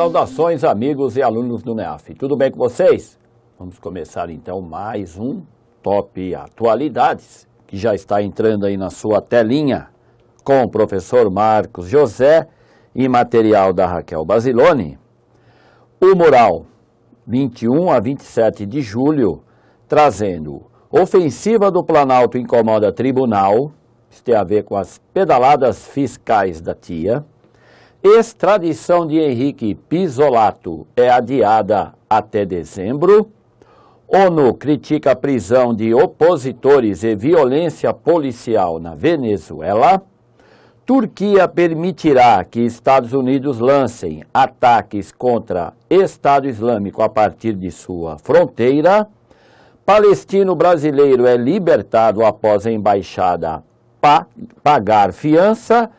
Saudações, amigos e alunos do NEAF. Tudo bem com vocês? Vamos começar então mais um Top Atualidades, que já está entrando aí na sua telinha com o professor Marcos José e material da Raquel Basilone. O mural 21 a 27 de julho, trazendo Ofensiva do Planalto incomoda tribunal, isso tem a ver com as pedaladas fiscais da tia. Extradição de Henrique Pisolato é adiada até dezembro. ONU critica a prisão de opositores e violência policial na Venezuela. Turquia permitirá que Estados Unidos lancem ataques contra Estado Islâmico a partir de sua fronteira. Palestino brasileiro é libertado após a embaixada pagar fiança.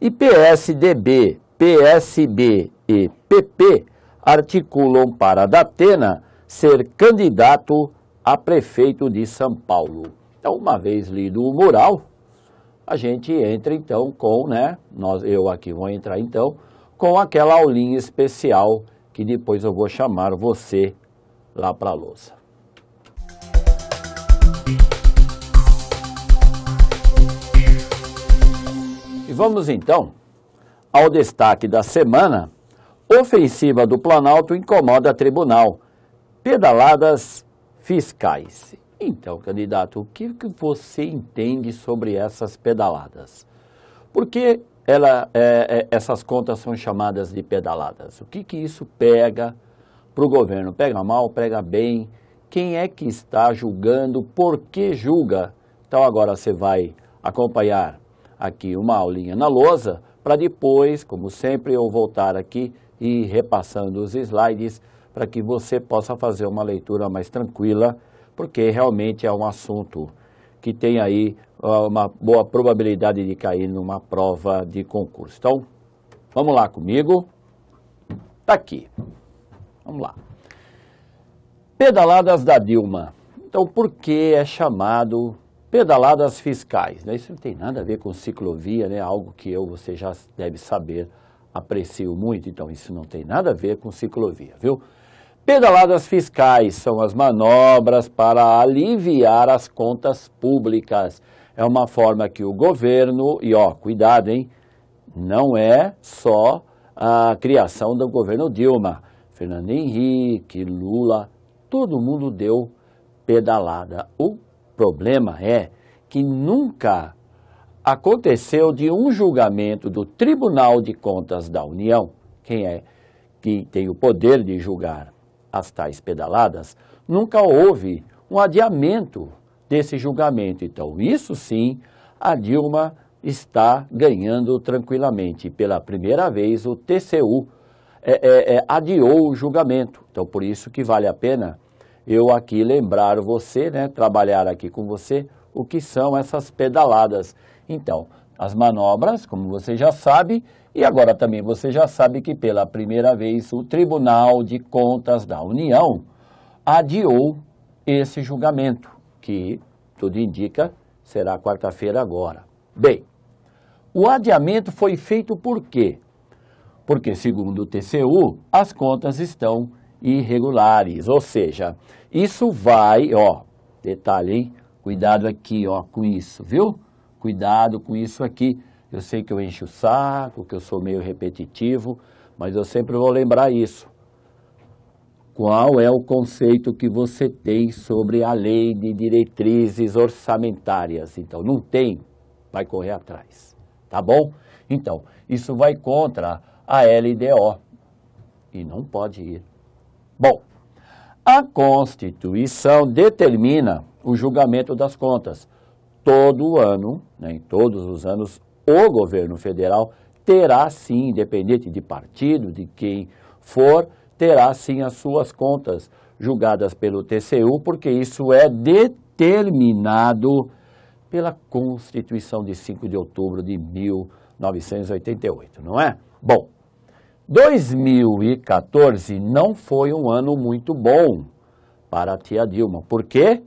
E PSDB PSB e PP articulam para Datena ser candidato a prefeito de São Paulo. Então, uma vez lido o mural, a gente entra então com, né? Nós, eu aqui vou entrar então com aquela aulinha especial que depois eu vou chamar você lá para a louça. E vamos então ao destaque da semana, ofensiva do Planalto incomoda tribunal, pedaladas fiscais. Então, candidato, o que, que você entende sobre essas pedaladas? Por que ela, é, é, essas contas são chamadas de pedaladas? O que, que isso pega para o governo? Pega mal, pega bem? Quem é que está julgando? Por que julga? Então, agora você vai acompanhar aqui uma aulinha na lousa para depois, como sempre, eu voltar aqui e ir repassando os slides para que você possa fazer uma leitura mais tranquila, porque realmente é um assunto que tem aí uma boa probabilidade de cair numa prova de concurso. Então, vamos lá comigo. Está aqui. Vamos lá. Pedaladas da Dilma. Então, por que é chamado Pedaladas fiscais, né? isso não tem nada a ver com ciclovia, né? algo que eu, você já deve saber, aprecio muito, então isso não tem nada a ver com ciclovia, viu? Pedaladas fiscais são as manobras para aliviar as contas públicas. É uma forma que o governo, e ó, cuidado, hein? Não é só a criação do governo Dilma. Fernando Henrique, Lula, todo mundo deu pedalada. O problema é que nunca aconteceu de um julgamento do Tribunal de Contas da União, quem é que tem o poder de julgar as tais pedaladas, nunca houve um adiamento desse julgamento. Então, isso sim, a Dilma está ganhando tranquilamente. Pela primeira vez, o TCU é, é, é, adiou o julgamento. Então, por isso que vale a pena eu aqui lembrar você, né, trabalhar aqui com você, o que são essas pedaladas. Então, as manobras, como você já sabe, e agora também você já sabe que pela primeira vez o Tribunal de Contas da União adiou esse julgamento, que tudo indica será quarta-feira agora. Bem, o adiamento foi feito por quê? Porque, segundo o TCU, as contas estão irregulares. Ou seja, isso vai, ó, detalhe, hein? Cuidado aqui, ó, com isso, viu? Cuidado com isso aqui. Eu sei que eu encho o saco, que eu sou meio repetitivo, mas eu sempre vou lembrar isso. Qual é o conceito que você tem sobre a lei de diretrizes orçamentárias? Então, não tem, vai correr atrás, tá bom? Então, isso vai contra a LDO e não pode ir. Bom, a Constituição determina o julgamento das contas. Todo ano, né, em todos os anos, o governo federal terá sim, independente de partido, de quem for, terá sim as suas contas julgadas pelo TCU, porque isso é determinado pela Constituição de 5 de outubro de 1988, não é? Bom, 2014 não foi um ano muito bom para a tia Dilma, porque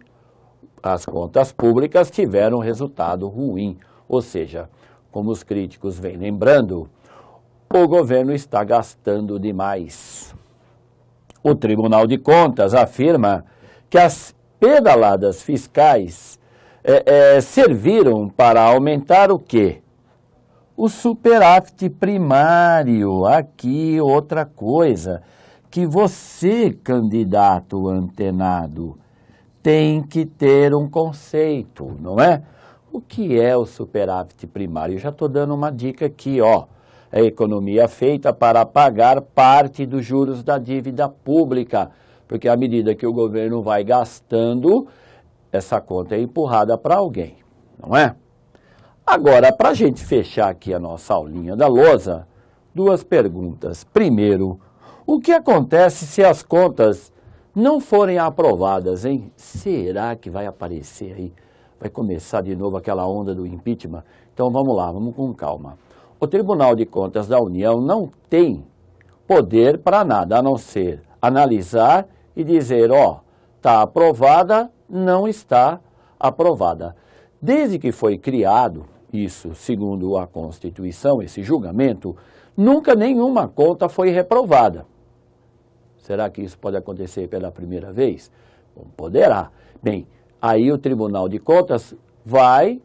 as contas públicas tiveram resultado ruim. Ou seja, como os críticos vêm lembrando, o governo está gastando demais. O Tribunal de Contas afirma que as pedaladas fiscais é, é, serviram para aumentar o quê? O superávit primário, aqui outra coisa, que você, candidato antenado, tem que ter um conceito, não é? O que é o superávit primário? Eu já estou dando uma dica aqui, ó. É economia feita para pagar parte dos juros da dívida pública, porque à medida que o governo vai gastando, essa conta é empurrada para alguém, não é? Agora, para a gente fechar aqui a nossa aulinha da lousa, duas perguntas. Primeiro, o que acontece se as contas não forem aprovadas, hein? Será que vai aparecer aí? Vai começar de novo aquela onda do impeachment? Então vamos lá, vamos com calma. O Tribunal de Contas da União não tem poder para nada a não ser analisar e dizer, ó, está aprovada, não está aprovada. Desde que foi criado isso segundo a Constituição, esse julgamento, nunca nenhuma conta foi reprovada. Será que isso pode acontecer pela primeira vez? poderá. Bem, aí o Tribunal de Contas vai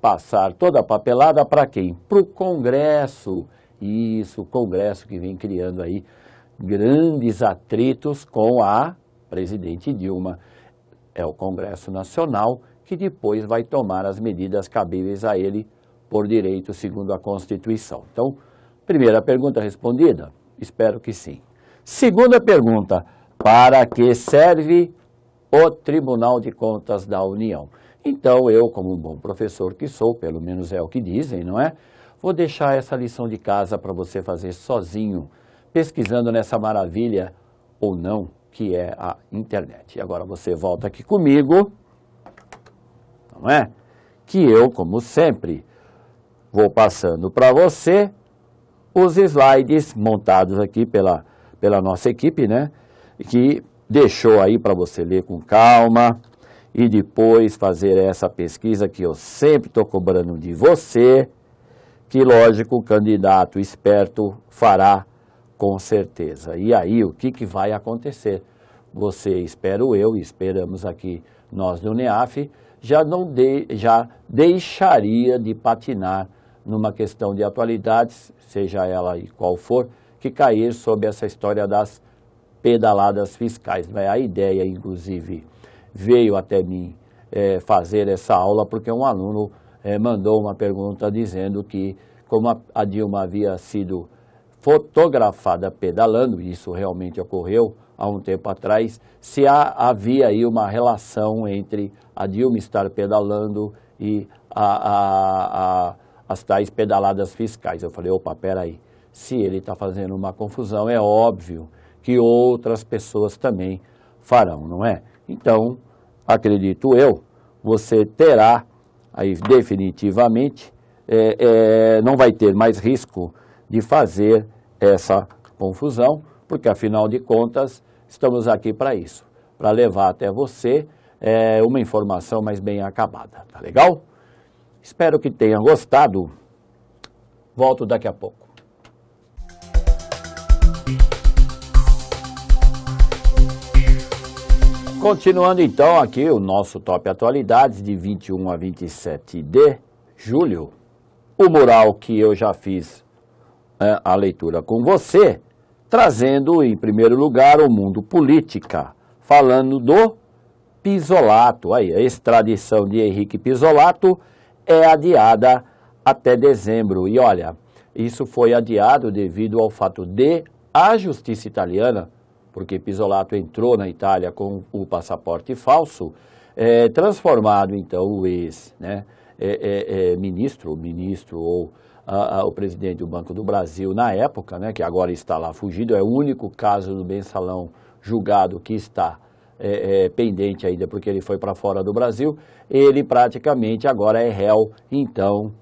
passar toda a papelada para quem? Para o Congresso. Isso, o Congresso que vem criando aí grandes atritos com a presidente Dilma. É o Congresso Nacional que depois vai tomar as medidas cabíveis a ele por direito segundo a Constituição. Então, primeira pergunta respondida? Espero que sim. Segunda pergunta: para que serve o Tribunal de Contas da União? Então, eu, como um bom professor que sou, pelo menos é o que dizem, não é? Vou deixar essa lição de casa para você fazer sozinho, pesquisando nessa maravilha ou não que é a internet. E agora você volta aqui comigo não é? Que eu, como sempre, vou passando para você os slides montados aqui pela, pela nossa equipe, né? Que deixou aí para você ler com calma e depois fazer essa pesquisa que eu sempre estou cobrando de você, que lógico o candidato esperto fará com certeza. E aí o que, que vai acontecer? Você, espero eu, esperamos aqui nós do NEAF, já não de, já deixaria de patinar numa questão de atualidades, seja ela e qual for, que cair sobre essa história das pedaladas fiscais. é A ideia, inclusive, veio até mim é, fazer essa aula porque um aluno é, mandou uma pergunta dizendo que, como a Dilma havia sido fotografada pedalando, isso realmente ocorreu há um tempo atrás, se há, havia aí uma relação entre a Dilma estar pedalando e a, a, a, as tais pedaladas fiscais. Eu falei, opa, peraí, se ele está fazendo uma confusão, é óbvio que outras pessoas também farão, não é? Então, acredito eu, você terá aí definitivamente, é, é, não vai ter mais risco de fazer essa confusão, porque afinal de contas estamos aqui para isso, para levar até você é, uma informação mais bem acabada, tá legal? Espero que tenham gostado. Volto daqui a pouco. Continuando então aqui o nosso top atualidades de 21 a 27 de julho, o mural que eu já fiz é, a leitura com você, trazendo em primeiro lugar o mundo política, falando do Pisolato. Aí, a extradição de Henrique Pisolato é adiada até dezembro. E olha, isso foi adiado devido ao fato de a justiça italiana, porque Pisolato entrou na Itália com o passaporte falso, é, transformado então o ex-ministro, né, é, é, é ministro ou a, a, o presidente do Banco do Brasil na época, né, que agora está lá fugido, é o único caso do mensalão julgado que está é, é, pendente ainda, porque ele foi para fora do Brasil, ele praticamente agora é réu, então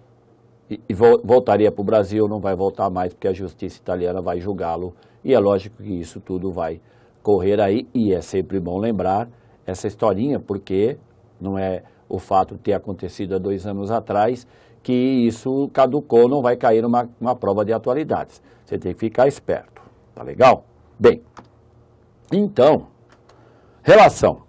e, e voltaria para o Brasil, não vai voltar mais, porque a justiça italiana vai julgá-lo. E é lógico que isso tudo vai correr aí, e é sempre bom lembrar essa historinha, porque não é o fato de ter acontecido há dois anos atrás que isso caducou, não vai cair numa, uma prova de atualidades. Você tem que ficar esperto, tá legal? Bem, então, Relação: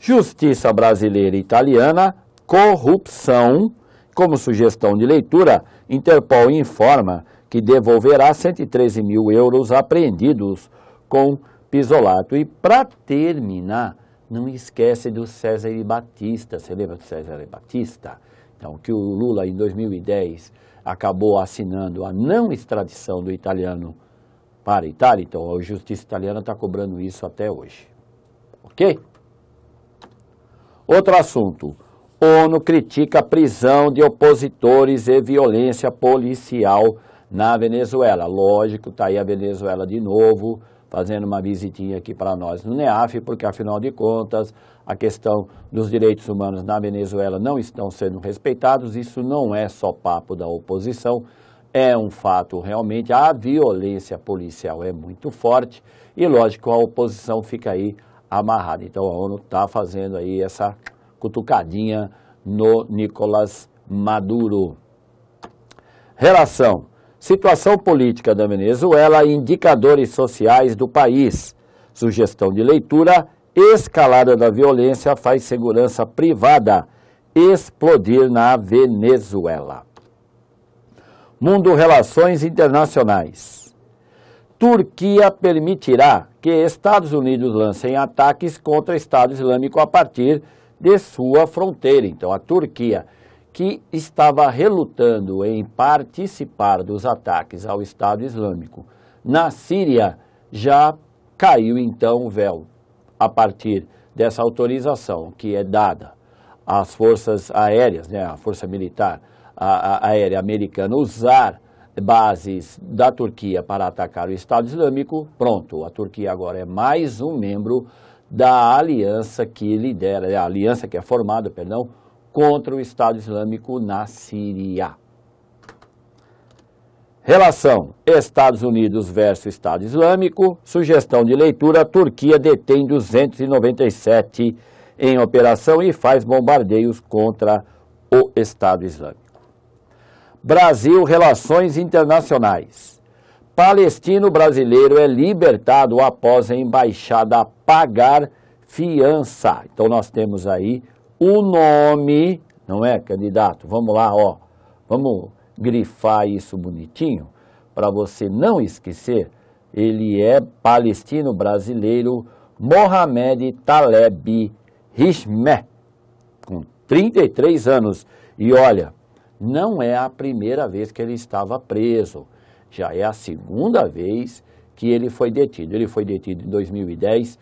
Justiça brasileira e italiana, corrupção. Como sugestão de leitura, Interpol informa que devolverá 113 mil euros apreendidos com pisolato. E para terminar, não esquece do César e Batista. Você lembra do César e Batista? Então, que o Lula, em 2010, acabou assinando a não extradição do italiano para a Itália. Então, a justiça italiana está cobrando isso até hoje. Ok? Outro assunto. ONU critica a prisão de opositores e violência policial na Venezuela. Lógico, está aí a Venezuela de novo, fazendo uma visitinha aqui para nós no NEAF, porque afinal de contas a questão dos direitos humanos na Venezuela não estão sendo respeitados. Isso não é só papo da oposição, é um fato realmente. A violência policial é muito forte e, lógico, a oposição fica aí amarrado. Então a ONU está fazendo aí essa cutucadinha no Nicolás Maduro. Relação: situação política da Venezuela e indicadores sociais do país. Sugestão de leitura: escalada da violência faz segurança privada explodir na Venezuela. Mundo Relações Internacionais. Turquia permitirá que Estados Unidos lancem ataques contra Estado Islâmico a partir de sua fronteira. Então, a Turquia, que estava relutando em participar dos ataques ao Estado Islâmico na Síria, já caiu então o véu a partir dessa autorização que é dada às forças aéreas, né, à força militar a, a, aérea americana usar bases da Turquia para atacar o Estado Islâmico, pronto, a Turquia agora é mais um membro da aliança que lidera, a aliança que é formada, perdão, contra o Estado Islâmico na Síria. Relação Estados Unidos versus Estado Islâmico, sugestão de leitura, Turquia detém 297 em operação e faz bombardeios contra o Estado Islâmico. Brasil Relações Internacionais. Palestino brasileiro é libertado após a embaixada pagar fiança. Então nós temos aí o nome, não é, candidato? Vamos lá, ó. Vamos grifar isso bonitinho para você não esquecer. Ele é palestino brasileiro Mohamed Taleb Hishmeh, com 33 anos. E olha, não é a primeira vez que ele estava preso, já é a segunda vez que ele foi detido. Ele foi detido em 2010,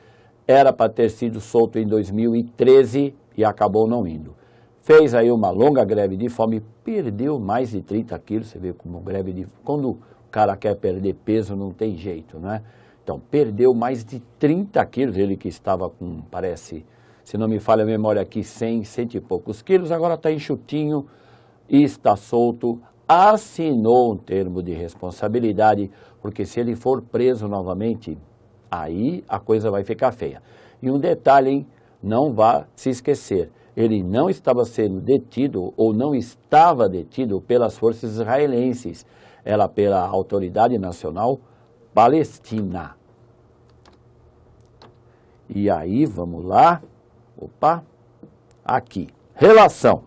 era para ter sido solto em 2013 e acabou não indo. Fez aí uma longa greve de fome, perdeu mais de 30 quilos. Você vê como greve de. Quando o cara quer perder peso, não tem jeito, né? Então, perdeu mais de 30 quilos. Ele que estava com, parece, se não me falha a memória aqui, 100, cento e poucos quilos, agora está enxutinho está solto, assinou um termo de responsabilidade, porque se ele for preso novamente, aí a coisa vai ficar feia. E um detalhe, hein? não vá se esquecer, ele não estava sendo detido ou não estava detido pelas forças israelenses, ela pela Autoridade Nacional Palestina. E aí, vamos lá. Opa, aqui. Relação.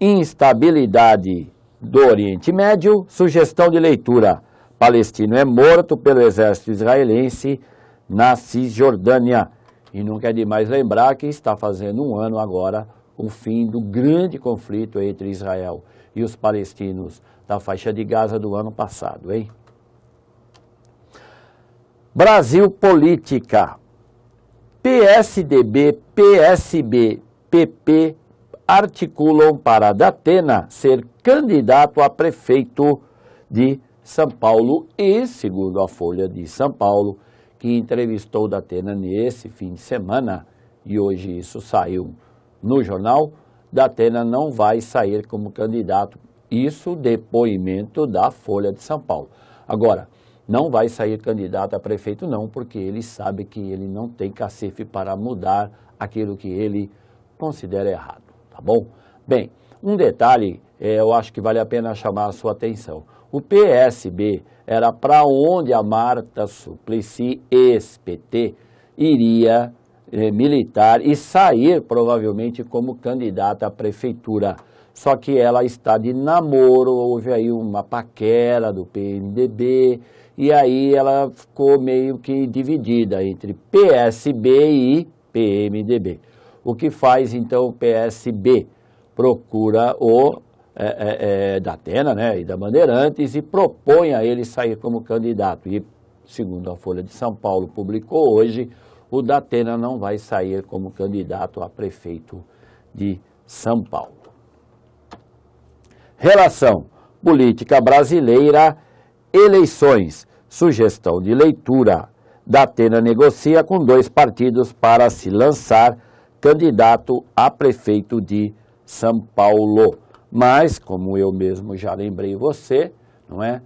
Instabilidade do Oriente Médio, sugestão de leitura. Palestino é morto pelo exército israelense na Cisjordânia. E nunca é demais lembrar que está fazendo um ano agora o fim do grande conflito entre Israel e os palestinos da faixa de Gaza do ano passado, hein? Brasil Política. PSDB, PSB, PP articulam para Datena ser candidato a prefeito de São Paulo e, segundo a Folha de São Paulo, que entrevistou Datena nesse fim de semana, e hoje isso saiu no jornal, Datena não vai sair como candidato. Isso depoimento da Folha de São Paulo. Agora, não vai sair candidato a prefeito não, porque ele sabe que ele não tem cacife para mudar aquilo que ele considera errado tá bom? Bem, um detalhe é, eu acho que vale a pena chamar a sua atenção. O PSB era para onde a Marta Suplicy, ex-PT, iria é, militar e sair provavelmente como candidata à prefeitura. Só que ela está de namoro, houve aí uma paquera do PMDB, e aí ela ficou meio que dividida entre PSB e PMDB. O que faz então o PSB? Procura o é, é, da Atena né, e da Bandeirantes e propõe a ele sair como candidato. E, segundo a Folha de São Paulo publicou hoje, o Datena não vai sair como candidato a prefeito de São Paulo. Relação política brasileira, eleições, sugestão de leitura. Datena negocia com dois partidos para se lançar candidato a prefeito de São Paulo. Mas, como eu mesmo já lembrei você, não é?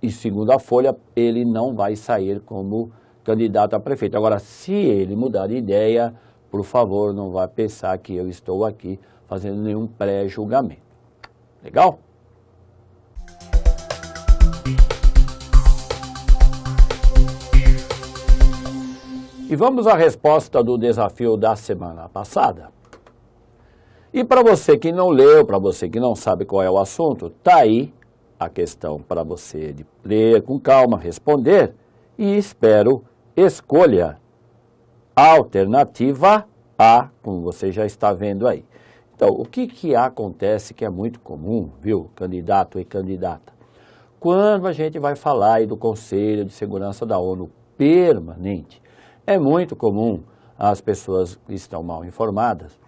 E segundo a Folha, ele não vai sair como candidato a prefeito. Agora, se ele mudar de ideia, por favor, não vá pensar que eu estou aqui fazendo nenhum pré-julgamento. Legal? E vamos à resposta do desafio da semana passada. E para você que não leu, para você que não sabe qual é o assunto, tá aí a questão para você de ler com calma, responder e espero escolha alternativa A, como você já está vendo aí. Então, o que, que acontece que é muito comum, viu, candidato e candidata? Quando a gente vai falar aí do Conselho de Segurança da ONU permanente, é muito comum as pessoas que estão mal informadas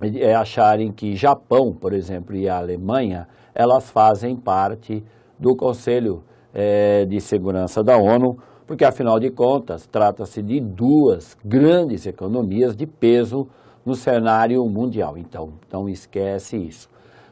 eh, eh, acharem que Japão, por exemplo, e a Alemanha, elas fazem parte do Conselho é, de Segurança da ONU, porque afinal de contas trata-se de duas grandes economias de peso no cenário mundial. Então, não esquece isso.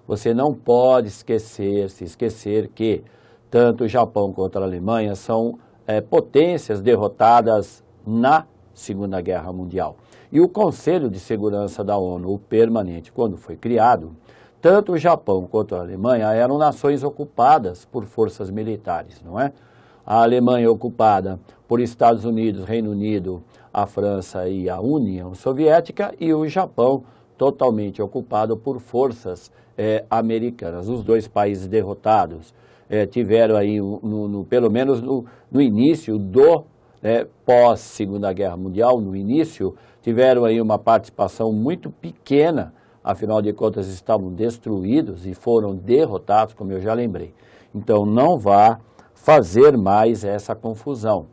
Você não pode esquecer, se esquecer que tanto o Japão quanto a Alemanha são é, potências derrotadas na Segunda Guerra Mundial. E o Conselho de Segurança da ONU, o permanente, quando foi criado, tanto o Japão quanto a Alemanha eram nações ocupadas por forças militares, não é? A Alemanha ocupada por Estados Unidos, Reino Unido, a França e a União Soviética e o Japão totalmente ocupado por forças é, americanas. Os dois países derrotados é, tiveram aí, no, no, pelo menos no, no início do né, pós Segunda Guerra Mundial, no início, tiveram aí uma participação muito pequena, afinal de contas estavam destruídos e foram derrotados, como eu já lembrei. Então não vá fazer mais essa confusão.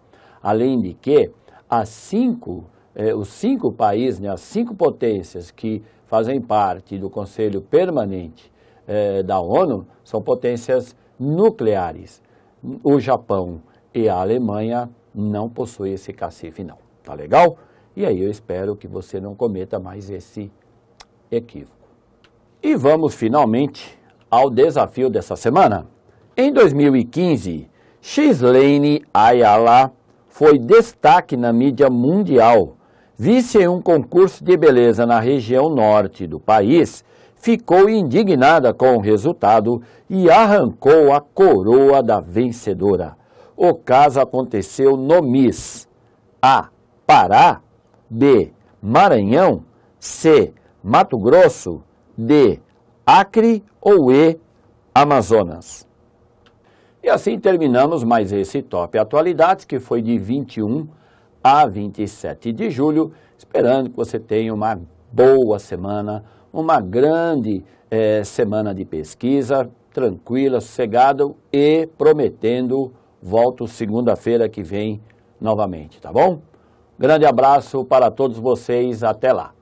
Além de que as cinco, eh, os cinco países, né, as cinco potências que fazem parte do Conselho Permanente eh, da ONU são potências nucleares. O Japão e a Alemanha não possui esse cacife não, tá legal? E aí eu espero que você não cometa mais esse equívoco. E vamos finalmente ao desafio dessa semana. Em 2015, Xlane Ayala foi destaque na mídia mundial. Vice em um concurso de beleza na região norte do país, ficou indignada com o resultado e arrancou a coroa da vencedora. O caso aconteceu no MIS. A. Pará. B. Maranhão. C. Mato Grosso. D. Acre ou E. Amazonas. E assim terminamos mais esse Top Atualidades, que foi de 21 a 27 de julho. Esperando que você tenha uma boa semana, uma grande eh, semana de pesquisa, tranquila, sossegada e prometendo Volto segunda-feira que vem novamente, tá bom? Grande abraço para todos vocês, até lá.